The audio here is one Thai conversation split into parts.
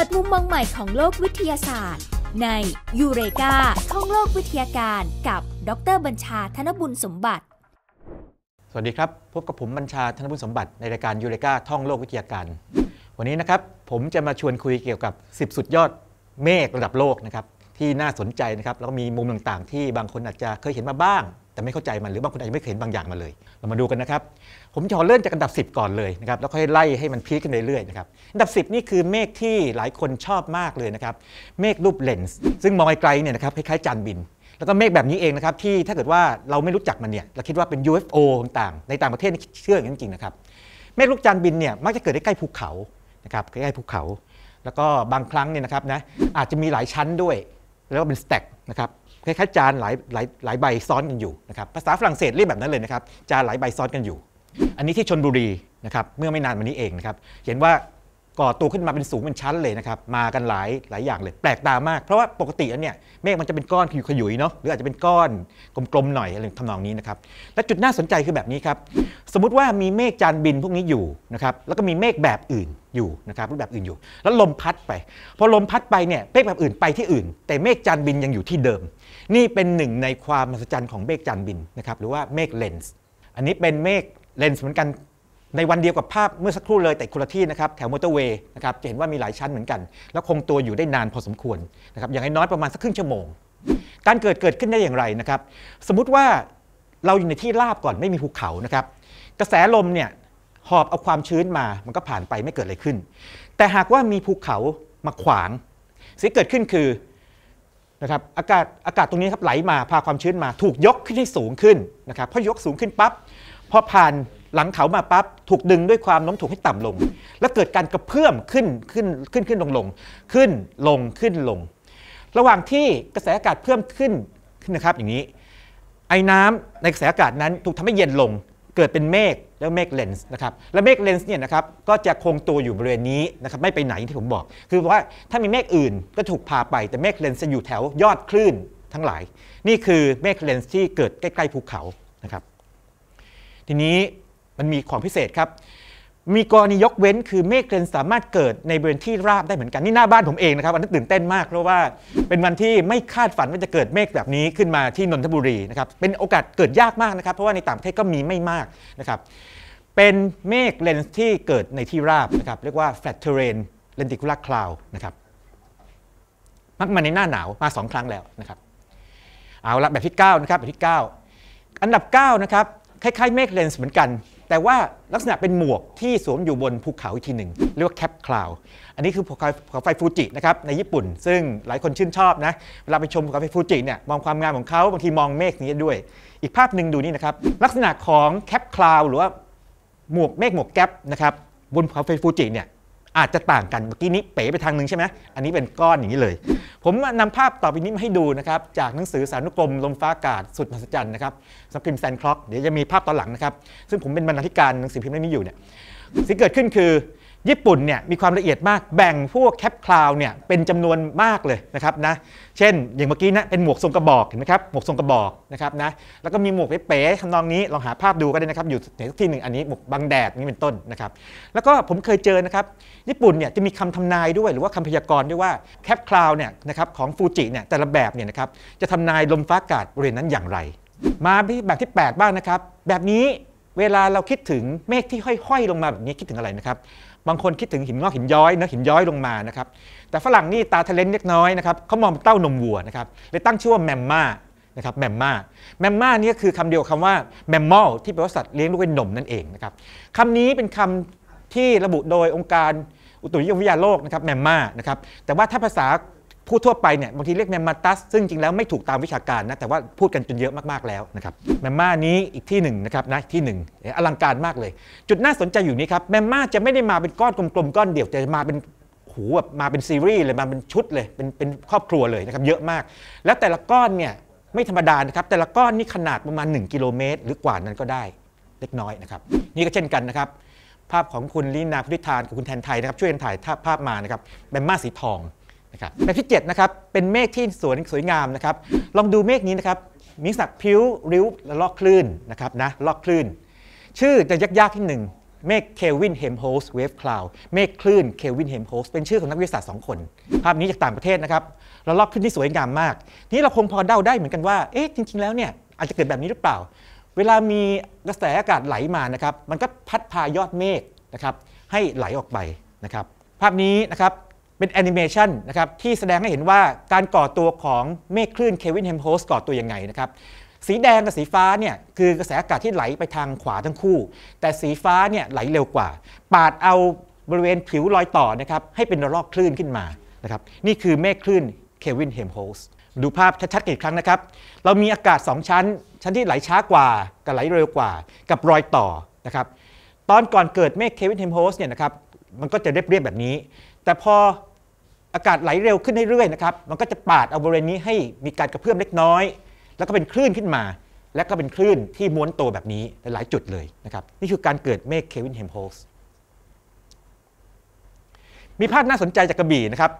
ปิดมุมมองใหม่ของโลกวิทยาศาสตร์ ในยูเรกาท่องโลกวิทยาการ กับดรบัญชาธนบุญสมบัติ สวัสดีครับพบกับผมบัญชาธนบุญสมบัติในรายการยูเรกาท่องโลกวิทยาการ วันนี้นะครับผมจะมาชวนคุยเกี่ยวกับ 10 สุดยอดเมฆระดับโลกนะครับที่น่าสนใจนะครับแล้วก็มีมุมต่างๆที่บางคนอาจจะเคยเห็นมาบ้างแต่ไม่เข้าใจมันหรือบางคนอาจจะไม่เห็นบางอย่างมาเลย เรามาดูกันนะครับ ผมจะขอเริ่มจากอันดับ 10 ก่อนเลยนะครับแล้วค่อยไล่ให้มันพีคขึ้นเรื่อยๆนะครับอันดับ 10 นี่คือเมฆที่หลายคนชอบมากเลยนะครับ เมฆรูปเลนส์ซึ่งมองไกลๆเนี่ยนะครับคล้ายๆจานบิน แล้วก็เมฆแบบนี้เองนะครับที่ถ้าเกิดว่าเราไม่รู้จักมันเนี่ยเราคิดว่าเป็น UFO ต่างๆในต่างประเทศเชื่ออย่างนั้นจริงนะครับเมฆลูกจานบินเนี่ยมักจะเกิดได้ใกล้ภูเขานะครับใกล้ภูเขา แล้วก็บางครั้งเนี่ยนะครับนะอาจจะมีหลายชั้นด้วย แล้วก็เป็นสแต็กนะครับคล้ายๆจานหลายหลายหลายใบซ้อนกันอยู่นะครับภาษาฝรั่งเศสเรียกแบบนั้นเลยนะครับจานหลายใบซ้อนกันอยู่ อันนี้ที่ชนบุรีนะครับเมื่อไม่นานมานี้เองนะครับเห็นว่าก่อตัวขึ้นมาเป็นสูงเป็นชั้นเลยนะครับมากันหลายหลายอย่างเลย แปลกตามากเพราะว่าปกติเนี่ยเมฆมันจะเป็นก้อนขยุขยุยเนาะหรืออาจจะเป็นก้อนกลมๆหน่อยอะไรทำนองนี้นะครับและจุดน่าสนใจคือแบบนี้ครับสมมุติว่ามีเมฆจานบินพวกนี้อยู่นะครับแล้วก็มีเมฆแบบอื่นอยู่นะครับรูปแบบอื่นอยู่ แล้วลมพัดไป พอลมพัดไปเนี่ยเมฆแบบอื่นไปที่อื่น แต่เมฆจานบินยังอยู่ที่เดิมนี่เป็นหนึ่งในความมหัศจรรย์ของเมฆจันบินนะครับหรือว่าเมฆเลนส์อันนี้เป็นเมฆเลนส์เหมือนกัน ในวันเดียวกับภาพเมื่อสักครู่เลยแต่คุละที่นะครับแถวมอเตอร์เวย์นะครับจะเห็นว่ามีหลายชั้นเหมือนกัน แล้วคงตัวอยู่ได้นานพอสมควรนะครับอย่างน้อยประมาณสักครึ่งชั่วโมง การเกิดเกิดขึ้นได้อย่างไรนะครับ สมมุติว่าเราอยู่ในที่ราบก่อนไม่มีภูเขานะครับ กระแสลมเนี่ยหอบเอาความชื้นมามันก็ผ่านไปไม่เกิดอะไรขึ้น แต่หากว่ามีภูเขามาขวางสิ่งเกิดขึ้นคือนะครับอากาศอากาศตรงนี้ครับไหลมาพาความชื้นมาถูกยกขึ้นให้สูงขึ้นนะครับพอยกสูงขึ้นปั๊บพอผ่านหลังเขามาปั๊บ ถูกดึงด้วยความน้มถ่วงให้ต่ำลง และเกิดการกระเพื่อมขึ้นขึ้นขึ้นขึ้นลงลงขึ้นลงขึ้นลง ระหว่างที่กระแสอากาศเพิ่มขึ้นขึ้นนะครับอย่างนี้ ไอ้น้ำในกระแสอากาศนั้นถูกทำให้เย็นลงเกิดเป็นเมฆแล้วเมฆเลนส์นะครับแล้วเมฆเลนส์เนี่ยนะครับก็จะคงตัวอยู่บริเวณนี้นะครับไม่ไปไหนที่ผมบอกคือว่าถ้ามีเมฆอื่นก็ถูกพาไปแต่เมฆเลนส์จะอยู่แถวยอดคลื่นทั้งหลาย นี่คือเมฆเลนส์ที่เกิดใกล้ ๆ ภูเขานะครับทีนี้มันมีความพิเศษครับมีกรณียกเว้นคือเมฆเลนสามารถเกิดในบริเวณที่ราบได้เหมือนกัน นี่หน้าบ้านผมเองนะครับอันนี้ตื่นเต้นมาก เพราะว่าเป็นวันที่ไม่คาดฝันว่าจะเกิดเมฆแบบนี้ขึ้นมาที่นนทบุรีนะครับเป็นโอกาสเกิดยากมากนะครับ เพราะว่าในต่างประเทศก็มีไม่มากนะครับเป็นเมฆเลนส์ที่เกิดในที่ราบนะครับเรียกว่า flat terrain lenticular cloud นะครับมักมาในหน้าหนาวมา2ครั้งแล้วนะครับเอาละแบบที่9นะครับแบบที่9 อันดับ9นะครับคล้ายๆเมฆเลนส์เหมือนกันแต่ว่าลักษณะเป็นหมวกที่สวมอยู่บนภูเขาอีกทีหนึ่งเรียกว่าแคปคลาวอันนี้คือภูเขาไฟฟูจินะครับในญี่ปุ่น ซึ่งหลายคนชื่นชอบนะเวลาไปชมภูเขาไฟฟูจิเนี่ยมองความงามของเขาบางทีมองเมฆนี้ด้วย อีกภาพหนึ่งดูนี่นะครับ ลักษณะของแคปคลาวหรือว่าหมวกเมฆหมวกแก๊ปนะครับบนภูเขาไฟฟูจิเนี่ยอาจจะต่างกันเมื่อกี้นี้เป๋ไปทางหนึ่งใช่ไหมอันนี้เป็นก้อนอย่างนี้เลย ผมนำภาพต่อไปนี้มาให้ดูนะครับจากหนังสือสารุกรมลมฟ้าอากาศ สุดมหัศจรรย์นะครับสกิมแซนคล็อก เดี๋ยวจะมีภาพตอนหลังนะครับ ซึ่งผมเป็นบรรณาธิการหนังสือพิมพ์เล่มนี้อยู่เนี่ยสิ่งเกิดขึ้นคือญี่ปุ่นเนี่ยมีความละเอียดมากแบ่งพวกแคปคลาวเนี่ยเป็นจำนวนมากเลยนะครับนะเช่นอย่างเมื่อกี้นะเป็นหมวกทรงกระบอกเห็นไหมครับหมวกทรงกระบอกนะครับนะแล้วก็มีหมวกเป๋ๆทำนองนี้ลองหาภาพดูก็ได้นะครับอยู่ในที่หนึ่งอันนี้หมวกบังแดดนี่เป็นต้นนะครับแล้วก็ผมเคยเจอนะครับญี่ปุ่นเนี่ยจะมีคำทำนายด้วยหรือว่าคำพยากรณ์ด้วยว่าแคปคลาวเนี่ยนะครับของฟูจิเนี่ยแต่ละแบบเนี่ยนะครับจะทำนายลมฟ้าอากาศบริเวณนั้นอย่างไร มาที่แบบที่ 8 บ้างนะครับ แบบนี้เวลาเราคิดถึงเมฆที่ห้อย ๆ ลงมาแบบนี้คิดถึงอะไรนะครับบางคนคิดถึงหินงอกหินย้อยเนื้อหินย้อยลงมานะครับแต่ฝรั่งนี่ตาทะเลนเล็กน้อยนะครับเขามองเต้านมวัวนะครับเลยตั้งชื่อว่าแมมมานะครับแมมมาแมมมานี่คือคำเดียวคำว่าแมมมอลที่แปลว่าสัตว์เลี้ยงลูกด้วยนมนั่นเองนะครับคำนี้เป็นคำที่ระบุโดยองค์การอุตุนิยมวิทยาโลกนะครับแมมมานะครับแต่ว่าถ้าภาษาผู้ทั่วไปเนี่ยบางทีเรียกแมมมาตัสซึ่งจริงแล้วไม่ถูกตามวิชาการนะแต่ว่าพูดกันจนเยอะมาก ๆ แล้วนะครับแมมมานี้อีกที่หนึ่งนะครับนะที่หนึ่งอลังการมากเลย จุดน่าสนใจอยู่นี้ครับแมมมาจะไม่ได้มาเป็นก้อนกลมๆก้อนเดียวแต่มาเป็นหูแบบมาเป็นซีรีส์เลยมาเป็นชุดเลยเป็นเป็นครอบครัวเลยนะครับเยอะมาก แล้วแต่ละก้อนเนี่ยไม่ธรรมดานะครับ แต่ละก้อนนี่ขนาดประมาณ1กิโลเมตรหรือกว่านั้นก็ได้เล็กน้อยนะครับนี่ก็เช่นกันนะครับภาพของคุณลีนาพุทธิธานกับคุณแทนไทยนะครับช่วยกันถ่ายภาพมานะครับแมมมาสีทองนะครับแบบที่7นะครับเป็นเมฆที่สวยสวยงามนะครับลองดูเมฆนี้นะครับ มีสักพิ้วริ้วและลอกคลื่นนะครับนะลอกคลื่น ชื่อจะยากกที่หนึ่งเมฆเควินเฮมโฮสเวฟคลาวเมฆคลื่นเควินเฮมโฮสเป็นชื่อของนักวิทยาศาสตร์สองคนภาพนี้จากต่างประเทศนะครับเลาลอกขึ้นที่สวยงามมาก นี่เราคงพอเดาได้เหมือนกันว่าเอ๊ะจริงๆ แล้วเนี่ย อาจจะเกิดแบบนี้หรือเปล่า เวลามีกระแสอากาศไหลมานะครับ มันก็พัดพายอดเมฆนะครับ ให้ไหลออกไปนะครับ ภาพนี้นะครับเป็นแอนิเมชันนะครับที่แสดงให้เห็นว่าการก่อตัวของเมฆคลื่นเควินเฮมโฮสก่อตัวยังไงนะครับสีแดงกับสีฟ้าเนี่ยคือกระแสอากาศที่ไหลไปทางขวาทั้งคู่ แต่สีฟ้าเนี่ยไหลเร็วกว่า ปาดเอาบริเวณผิวรอยต่อนะครับให้เป็นระลอกคลื่นขึ้นมานะครับนี่คือเมฆคลื่นเควินเฮมโฮสดูภาพชัดๆอีกครั้งนะครับ เรามีอากาศ 2 ชั้น ชั้นที่ไหลช้ากว่ากับไหลเร็วกว่า กับรอยต่อนะครับตอนก่อนเกิดเมฆเควินเฮมโฮสเนี่ยนะครับมันก็จะเรียบๆแบบนี้แต่พออากาศไหลเร็วขึ้นเรื่อยๆ นะครับ มันก็จะปาดเอาบริเวณนี้ให้มีการกระเพื่อมเล็กน้อย แล้วก็เป็นคลื่นขึ้นมา แล้วก็เป็นคลื่นที่ม้วนตัวแบบนี้หลายจุดเลยนะครับ นี่คือการเกิดเมฆเควินเฮมโฮสมีภาพน่าสนใจจากกระบี่นะครับ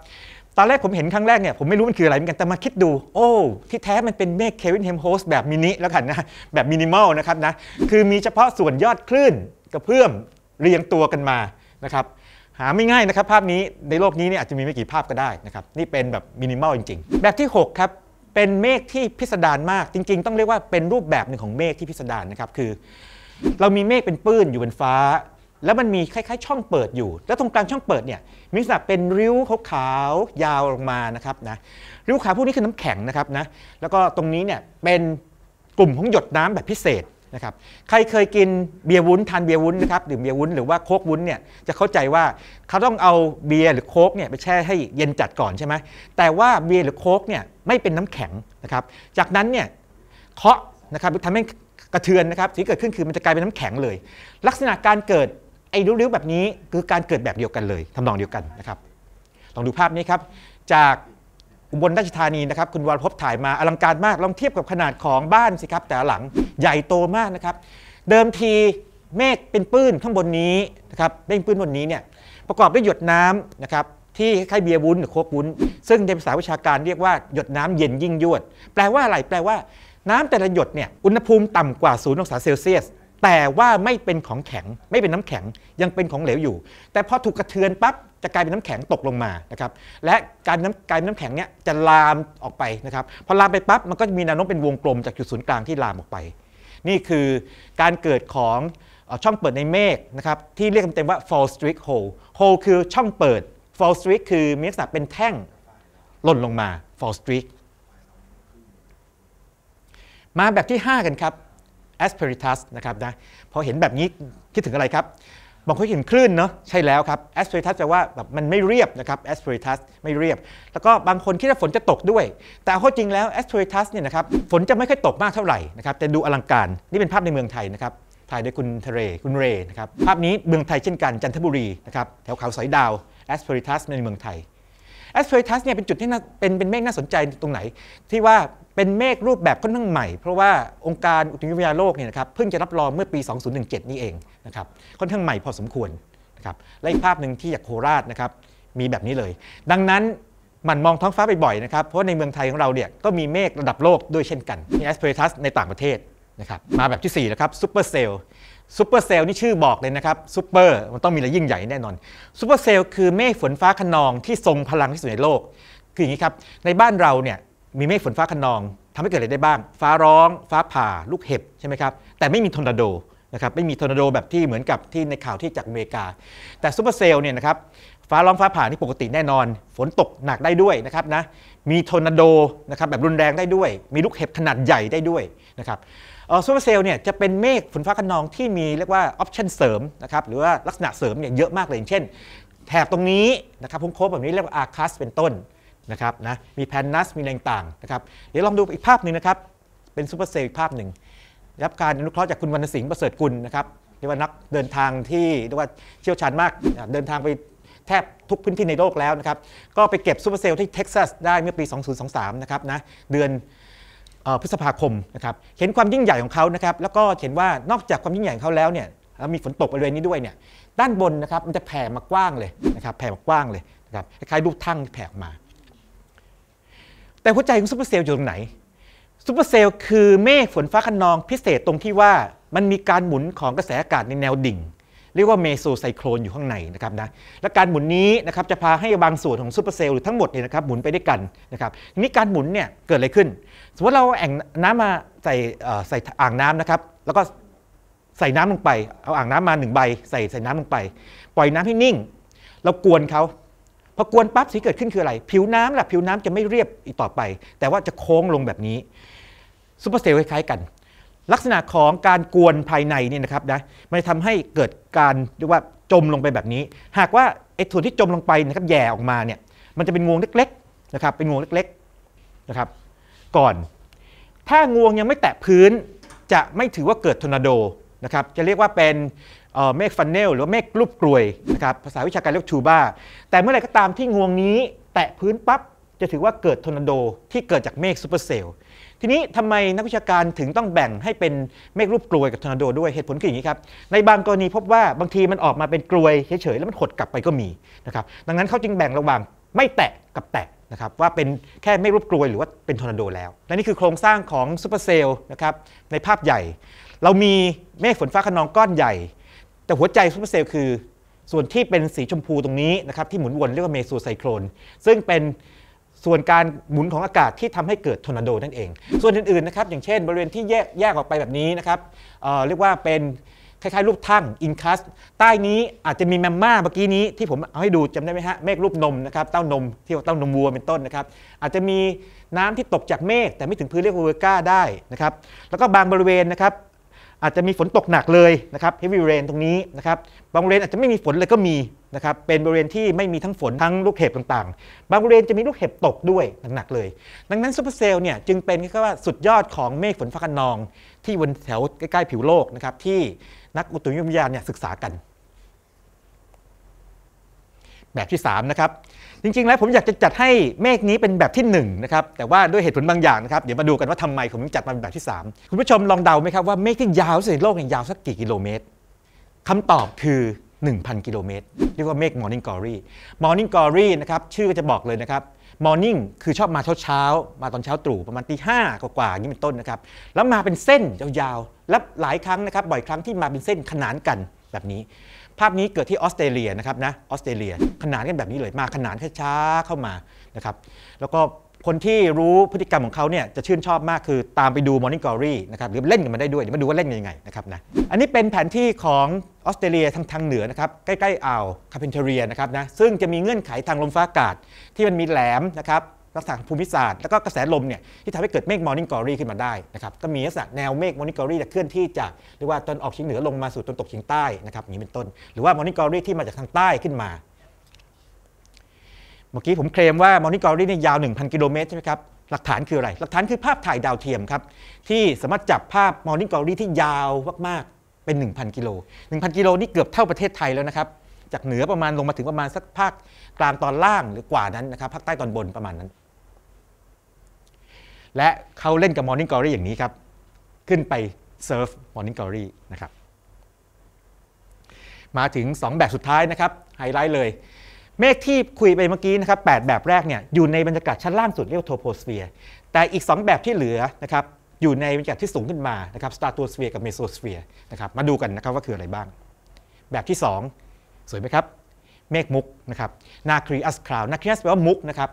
ตอนแรกผมเห็นครั้งแรกเนี่ยผมไม่รู้มันคืออะไรเหมือนกัน แต่มาคิดดู โอ้ที่แท้มันเป็นเมฆเควินเฮมโฮสแบบมินิแล้วกันนะ แบบมินิมอลนะครับนะ คือมีเฉพาะส่วนยอดคลื่นกระเพื่อมเรียงตัวกันมา นะครับหาไม่ง่ายนะครับภาพนี้ในโลกนี้เนี่ยอาจจะมีไม่กี่ภาพก็ได้นะครับ นี่เป็นแบบมินิมอลจริงๆ แบบที่6ครับ เป็นเมฆที่พิสดารมากจริงๆต้องเรียกว่าเป็นรูปแบบหนึ่งของเมฆที่พิสดารนะครับคือ เรามีเมฆเป็นปื้นอยู่บนฟ้า แล้วมันมีคล้ายๆ ช่องเปิดอยู่ แล้วตรงกลางช่องเปิดเนี่ยมีลักษณะเป็นริ้วขาวๆยาวลงมานะครับนะริ้วขาวพวกนี้คือน้ำแข็งนะครับนะแล้วก็ตรงนี้เนี่ยเป็นกลุ่มของหยดน้ำแบบพิเศษนะครับใครเคยกินเบียร์วุ้นทานเบียร์วุ้นนะครับดื่มเบียร์วุ้นหรือว่าโคกวุ้นเนี่ยจะเข้าใจว่าเขาต้องเอาเบียร์หรือโคกเนี่ยไปแช่ให้เย็นจัดก่อนใช่ไหมแต่ว่าเบียร์หรือโคกเนี่ยไม่เป็นน้ำแข็งนะครับ จากนั้นเนี่ยเคาะนะครับทำให้กระเทือนนะครับสิ่งเกิดขึ้นคือมันจะกลายเป็นน้ำแข็งเลย ลักษณะการเกิดไอ้ริ้วๆแบบนี้คือการเกิดแบบเดียวกันเลย ทำนองเดียวกันนะครับลองดูภาพนี้ครับจากอุบลราชธานีนะครับคุณวรพบถ่ายมาอลังการมาก ลองเทียบกับขนาดของบ้านสิครับ แต่หลังใหญ่โตมากนะครับเดิมทีเมฆเป็นปื้นข้างบนนี้นะครับเป็นปื้นบนนี้เนี่ยประกอบด้วยหยดน้ำนะครับที่คล้ายเบียร์วุ้นหรือโคบวุ้น ซึ่งในภาษาวิชาการเรียกว่าหยดน้ำเย็นยิ่งยวด แปลว่าอะไรแปลว่าน้ำแต่ละหยดเนี่ยอุณหภูมิต่ำกว่าศูนย์องศาเซลเซียสแต่ว่าไม่เป็นของแข็งไม่เป็นน้ำแข็งยังเป็นของเหลวอยู่ แต่พอถูกกระเทือนปั๊บจะกลายเป็นน้ำแข็งตกลงมานะครับ และการน้ำกลายเป็นน้ำแข็งเนี้ยจะลามออกไปนะครับพอลามไปปั๊บมันก็มีแนวโน้มเป็นวงกลมจากจุดศูนย์กลางที่ลามออกไป นี่คือการเกิดของช่องเปิดในเมฆนะครับที่เรียกเต็มว่า fall streak hole hole คือช่องเปิด fall streak คือมีลักษณะเป็นแท่งหล่นลงมา fall streak มาแบบที่ 5 กันครับแอสเพริตัสนะครับนะพอเห็นแบบนี้คิดถึงอะไรครับบางคนเห็นคลื่นเนาะใช่แล้วครับแอสเพริตัสแปลว่าแบบมันไม่เรียบนะครับแอสเพริตัสไม่เรียบ แล้วก็บางคนคิดว่าฝนจะตกด้วย แต่ข้อจริงแล้วแอสเพริตัสเนี่ยนะครับฝนจะไม่ค่อยตกมากเท่าไหร่นะครับแต่ดูอลังการนี่เป็นภาพในเมืองไทยนะครับถ่ายโดยคุณทะเรคุณเรนะครับภาพนี้เมืองไทยเช่นกันจันทบุรีนะครับแถวเขาสอยดาวแอสเพริตัสในเมืองไทยแอสเพรทัสเนี่ยเป็นจุดที่เป็นเป็นเมฆน่าสนใจตรงไหน ที่ว่าเป็นเมฆรูปแบบค่อนข้างใหม่ เพราะว่าองค์การอุตุนิยมวิทยาโลกเนี่ยนะครับเพิ่งจะรับรองเมื่อปี 2017 นี่เองนะครับค่อนข้างใหม่พอสมควรนะครับและอีกภาพหนึ่งที่จากโคราชนะครับมีแบบนี้เลย ดังนั้นมันมองท้องฟ้าบ่อยๆนะครับเพราะในเมืองไทยของเราเนี่ยก็มีเมฆระดับโลกด้วยเช่นกันมีแอสเพรทัสในต่างประเทศนะครับมาแบบที่4นะครับซูเปอร์เซลล์ซูเปอร์เซลล์นี่ชื่อบอกเลยนะครับซูเปอร์มันต้องมีอะไรยิ่งใหญ่แน่นอนซูเปอร์เซลล์คือเมฆฝนฟ้าขนองที่ทรงพลังที่สุดในโลกคืออย่างนี้ครับในบ้านเราเนี่ยมีเมฆฝนฟ้าขนองทำให้เกิดอะไรได้บ้าง ฟ้าร้อง ฟ้าผ่าลูกเห็บใช่ไหมครับแต่ไม่มีทอร์นาโดนะครับไม่มีทอร์นาโดแบบที่เหมือนกับที่ในข่าวที่จากอเมริกา แต่ซูเปอร์เซลล์เนี่ยนะครับฟ้าร้องฟ้าผ่านี่ปกติแน่นอน ฝนตกหนักได้ด้วยนะครับนะ มีทอร์นาโดนะครับแบบรุนแรงได้ด้วย มีลูกเห็บขนาดใหญ่ได้ด้วยนะครับซูเปอร์เซลเนี่ยจะเป็นเมฆฝนฟ้าขนองที่มีเรียกว่าออปชั่นเสริมนะครับ หรือว่าลักษณะเสริมเนี่ยเยอะมากเลยเช่น แถบตรงนี้นะครับพุ่งโค้งแบบนี้ เรียกว่าอาร์คัสเป็นต้นนะครับนะ มีแพนนัส มีแรงต่างนะครับ เดี๋ยวลองดูอีกภาพหนึ่งนะครับ เป็นซูเปอร์เซลอีกภาพหนึ่งรับการอนุเคราะห์จากคุณวรรณสิงห์ประเสริฐกุลนะครับเรียกว่านักเดินทางที่เรียกว่าเชี่ยวชาญมากเดินทางไปแทบทุกพื้นที่ในโลกแล้วนะครับ ก็ไปเก็บซูเปอร์เซลล์ที่เท็กซัสได้เมื่อปี 2023 นะครับนะเดือนพฤษภาคมนะครับ เห็นความยิ่งใหญ่ของเขานะครับ แล้วก็เห็นว่านอกจากความยิ่งใหญ่ของเขาแล้วเนี่ยแล้วมีฝนตกบริเวณนี้ด้วยเนี่ยด้านบนนะครับมันจะแผ่มากว้างเลยนะครับแผ่มากว้างเลยนะครับคล้ายรูปทั้งแผ่ออกมา แต่หัวใจของซูเปอร์เซลล์อยู่ตรงไหนซูเปอร์เซลล์คือเมฆฝนฟ้าคะนองพิเศษตรงที่ว่ามันมีการหมุนของกระแสอากาศในแนวดิ่งเรียกว่าเมโซไซโคลนอยู่ข้างในนะครับนะและการหมุนนี้นะครับจะพาให้บางส่วนของซูเปอร์เซลล์หรือทั้งหมดเนี่ยนะครับหมุนไปด้วยกันนะครับนี้การหมุนเนี่ยเกิดอะไรขึ้น สมมติเราแอ่งน้ำมาใส่ใส่อ่างน้ำนะครับแล้วก็ใส่น้ำลงไป เอาอ่างน้ำมาหนึ่งใบ ใส่ใส่น้ำลงไป ปล่อยน้ำให้นิ่ง เรากวนเขาพอกวนปั๊บสิ่งเกิดขึ้นคืออะไร ผิวน้ำล่ะผิวน้ำจะไม่เรียบอีกต่อไป แต่ว่าจะโค้งลงแบบนี้ซูเปอร์เซลล์คล้ายๆกันลักษณะของการกวนภายในเนี่ยนะครับนะมันทำให้เกิดการเรียกว่าจมลงไปแบบนี้ หากว่าไอ้ส่วนที่จมลงไปนะครับแย่ออกมาเนี่ยมันจะเป็นงวงเล็กๆนะครับเป็นงวงเล็กๆนะครับก่อน ถ้างวงยังไม่แตะพื้น จะไม่ถือว่าเกิดทอร์นาโดนะครับจะเรียกว่าเป็นเมฆฟันเนลหรือเมฆรูปกลวยนะครับภาษาวิชาการเรียกชูบ้าแต่เมื่อไหร่ก็ตามที่งวงนี้ แตะพื้นปั๊บ จะถือว่าเกิดทอร์นาโดที่เกิดจากเมฆซูเปอร์เซลล์ทีนี้ทำไมนักวิชาการถึงต้องแบ่งให้เป็นเมฆรูปกลวยกับทอร์นาโดด้วยเหตุผลคืออย่างนี้ครับ ในบางกรณีพบว่าบางทีมันออกมาเป็นกลวยเฉยๆ แล้วมันหดกลับไปก็มีนะครับ ดังนั้นเขาจึงแบ่งระหว่างไม่แตะกับแตะนะครับว่าเป็นแค่ไม่รูปกลวยหรือว่าเป็นทอร์นาโดแล้ว และนี่คือโครงสร้างของซูเปอร์เซลล์นะครับในภาพใหญ่ เรามีเมฆฝนฟ้าขนองก้อนใหญ่ แต่หัวใจซูเปอร์เซลล์คือ ส่วนที่เป็นสีชมพูตรงนี้นะครับที่หมุนวนเรียกว่าเมโซไซโคลนซึ่งเป็นส่วนการหมุนของอากาศที่ทำให้เกิดทอร์นาโดนั่นเอง ส่วนอื่นๆ นะครับ อย่างเช่นบริเวณที่แยกแยกออกไปแบบนี้นะครับเเรียกว่าเป็นคล้ายๆ รูปทั้งอินคัสใต้นี้อาจจะมีแมมม่าเมื่อกี้นี้ที่ผมเอาให้ดูจำได้ไหมฮะ เมฆรูปนมนะครับเต้านมที่เต้านมวัวเป็นต้นนะครับ อาจจะมีน้ำที่ตกจากเมฆแต่ไม่ถึงพื้นเรียกว่าเวอร์ก้าได้นะครับ แล้วก็บางบริเวณนะครับอาจจะมีฝนตกหนักเลยนะครับ heavy rain ตรงนี้นะครับ บางบริเวณอาจจะไม่มีฝนเลยก็มีนะครับ เป็นบริเวณที่ไม่มีทั้งฝนทั้งลูกเห็บต่างๆ บางบริเวณจะมีลูกเห็บตกด้วยหนักๆเลย ดังนั้นซูเปอร์เซลล์เนี่ยจึงเป็นก็ว่าสุดยอดของเมฆฝนฟ้าคะนอง ที่บนแถวใกล้ๆผิวโลกนะครับที่นักอุตุนิยมวิทยาเนี่ยศึกษากันแบบที่ 3 นะครับ จริงๆ แล้วผมอยากจะจัดให้เมฆนี้เป็นแบบที่ 1 นะครับ แต่ว่าด้วยเหตุผลบางอย่างนะครับเดี๋ยวมาดูกันว่าทำไมผมจัดมาเป็นแบบที่ 3 คุณผู้ชมลองเดาไหมครับ ว่าเมฆที่ยาวสุดในโลกอย่ายยาวสักกี่กิโลเมตรคำตอบคือ 1,000 กิโลเมตร เรียกว่าเมฆมอร์นิ่งกอรี่มอร์นิ่งกอรี่นะครับ ชื่อก็จะบอกเลยนะครับมอร์นิ่งคือชอบมาเช้าๆมาตอนเช้าตรู่ประมาณตีห้ากว่าๆ่านี้เป็นต้นนะครับแล้วมาเป็นเส้นยาวๆและหลายครั้งนะครับบ่อยครั้งที่มาเป็นเส้นขนานกันแบบนี้ภาพนี้เกิดที่ออสเตรเลียนะครับนะออสเตรเลีย ขนานกันแบบนี้เลยมาขนานช้าๆเข้ามานะครับ แล้วก็คนที่รู้พฤติกรรมของเขาเนี่ยจะชื่นชอบมากคือตามไปดู Morning Glory นะครับหรือเล่นกันมาได้ด้วยเดี๋ยวมาดูว่าเล่นยังไงนะครับนะอันนี้เป็นแผนที่ของออสเตรเลียทางทางเหนือนะครับใกล้ๆอ่าวคาเพนเทเรียนะครับนะซึ่งจะมีเงื่อนไขทางลมฟ้าอากาศที่มันมีแหลมนะครับลักษณะภูมิศาสตร์ แล้วก็กระแสลมเนี่ยที่ทำให้เกิดเมฆมอร์นิ่งกอรี่ขึ้นมาได้นะครับก็มีลักษณะแนวเมฆมอร์นิ่งกอรี่จะเคลื่อนที่จากเรียกว่าตอนออกเฉียงเหนือลงมาสู่ตอนตกเฉียงใต้นะครับอย่างนี้เป็นต้นหรือว่ามอร์นิ่งกอรี่ที่มาจากทางใต้ขึ้นมา เมื่อกี้ผมเคลมว่ามอร์นิ่งกอรี่นี่ยาว 1,000 กิโลเมตรใช่ไหมครับหลักฐานคืออะไร หลักฐานคือภาพถ่ายดาวเทียมครับที่สามารถจับภาพมอร์นิ่งกอรี่ที่ยาวมากๆเป็น1,000กิโล1,000กิโลนี่เกือบเท่าประเทศไทยแล้วนะครับจากเหนือประมาณลงมาถึงประมาณสักภาคกลางตอนล่างหรือกว่านั้นนะครับภาคใต้ตอนบนประมาณนั้นและเขาเล่นกับ Morning Glory อย่างนี้ครับ ขึ้นไปเซิร์ฟ Morning Glory นะครับ มาถึง 2 แบบสุดท้ายนะครับไฮไลท์เลย เมฆที่คุยไปเมื่อกี้นะครับ8แบบแรกเนี่ยอยู่ในบรรยากาศชั้นล่างสุดเรียกว่าโทโพสเฟียร์ แต่อีก 2 แบบที่เหลือนะครับอยู่ในบรรยากาศที่สูงขึ้นมานะครับสตาร์ตัวสเฟียร์กับเมโซสเฟียร์นะครับมาดูกันนะครับว่าคืออะไรบ้าง แบบที่ 2 สวยไหมครับเมฆมุกนะครับนาครีอัสคราวนาครีอัสแปลว่ามุกนะครับ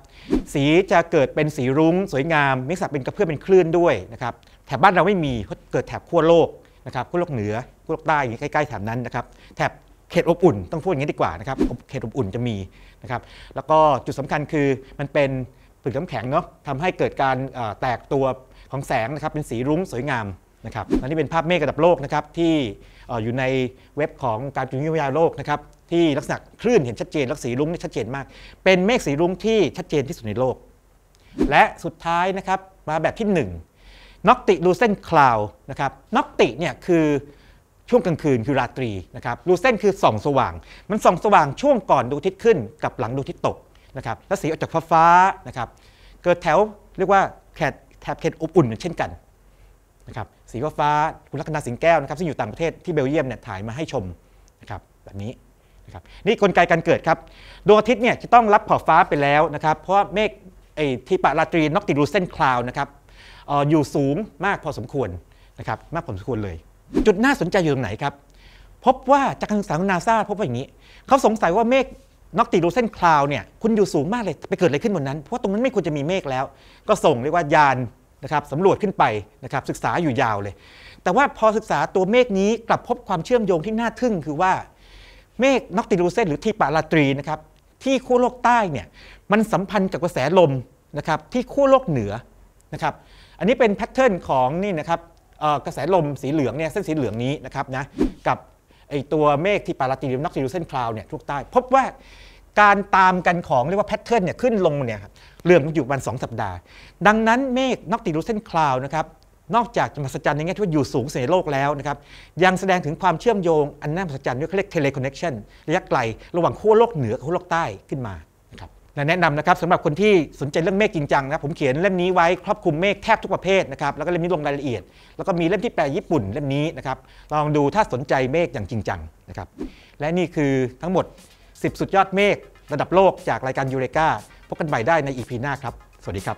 สีจะเกิดเป็นสีรุ้ง สวยงามมิกซ์ับเป็นกระเพื่อเป็นคลื่นด้วยนะครับ แถบบ้านเราไม่มีเขาเกิดแถบขั้วโลกนะครับ ขั้วโลกเหนือ ขั้วโลกใต้อย่างใกล้ๆแถบนั้นนะครับ แถบเขตอบอุ่น ต้องพูดอย่างนี้ดีกว่านะครับ เขตอบอุ่นจะมีนะครับ แล้วก็จุดสำคัญคือมันเป็นผืนน้ำแข็งเนาะทำให้เกิดการแตกตัวของแสงนะครับ เป็นสีรุ้ง สวยงามนะครับและนี่เป็นภาพเมฆระดับโลกนะครับที่อยู่ในเว็บของการจุลนทยมวิทยาโลกนะครับที่ลักษณะคลื่นเห็นชัดเจน ลักษณะสีรุ้งนี่ชัดเจนมาก เป็นเมฆสีรุ้งที่ชัดเจนที่สุดในโลก และสุดท้ายนะครับมาแบบที่1นึ่ง็อกติลูเซนคลาวนะครับน็อกติเนี่ยคือช่วงกลางคืนคือราตรีนะครับลูเซนคือส่องสว่าง มันส่องสว่างช่วงก่อนดวงอาทิตย์ขึ้นกับหลังดวงอาทิตย์ตกนะครับและสีออกจากฟ้าฟ้านะครับเกิดแถวเรียกว่าแถบแถบเขตอบอุ่นเช่นกันนะครับสีฟ้าคุณลักษณะสิงแก้วนะครับซึ่งอยู่ต่างประเทศที่เบลเยียมเนี่ยถ่ายมาให้ชมนะครับแบบนี้นะครับนี่กลไกการเกิดครับดวงอาทิตย์เนี่ยจะต้องรับขอบฟ้าไปแล้วนะครับ เพราะเมฆไอ้ทิปะลาตรีนอกติรูเส้นคลาวนะครับอยู่สูงมากพอสมควรนะครับมากพอสมควรเลย จุดน่าสนใจอยู่ตรงไหนครับ พบว่าจากการศึกษาของนาซาพบว่าอย่างนี้ เขาสงสัยว่าเมฆนอกติรูเส้นคลาวเนี่ยคุณอยู่สูงมากเลย ไปเกิดอะไรขึ้นบนนั้น เพราะตรงนั้นไม่ควรจะมีเมฆแล้ว ก็ส่งเรียกว่ายานนะครับสำรวจขึ้นไปนะครับศึกษาอยู่ยาวเลย แต่ว่าพอศึกษาตัวเมฆนี้กลับพบความเชื่อมโยงที่น่าทึ่งคือว่าเมฆนอกติลูเซนหรือทีปาราตรีนะครับที่ขั้วโลกใต้เนี่ยมันสัมพันธ์กับกระแสลมนะครับ ที่ขั้วโลกเหนือนะครับ อันนี้เป็นแพทเทิร์นของนี่นะครับกระแสลมสีเหลืองเนี่ยเส้นสีเหลืองนี้นะครับนะกับไอตัวเมฆที่ปาราติลิมนอกติลูเซนคลาวเนี่ยทุกใต้พบว่าการตามกันของเรียกว่าแพทเทิร์นเนี่ยขึ้นลงเนี่ยเรื่องมันอยู่วันสองสัปดาห์ ดังนั้นเมฆนอกติลูเซนคลาวนะครับนอกจากจะมสัจจันในแง่ที่ว่าอยู่สูงสุดในโลกแล้วนะครับยังแสดงถึงความเชื่อมโยงอันน่าสัจจันย์ที่เขาเรียกเทเลคอนเนคชั่นระยะไกลระหว่างขั้วโลกเหนือกับขั้วโลกใต้ขึ้นมานะครับและแนะนำนะครับสำหรับคนที่สนใจเรื่องเมฆจริงจังนะผมเขียนเล่มนี้ไว้ครอบคลุมเมฆแทบทุกประเภทนะครับแล้วก็เล่มนี้ลงรายละเอียด แล้วก็มีเล่มที่แปลญี่ปุ่นเล่มนี้นะครับลองดูถ้าสนใจเมฆอย่างจริงจังนะครับและนี่คือทั้งหมด 10 สุดยอดเมฆระดับโลกจากรายการยูเรกาพบกันใหม่ได้ในอีพีหน้าครับสวัสดีครับ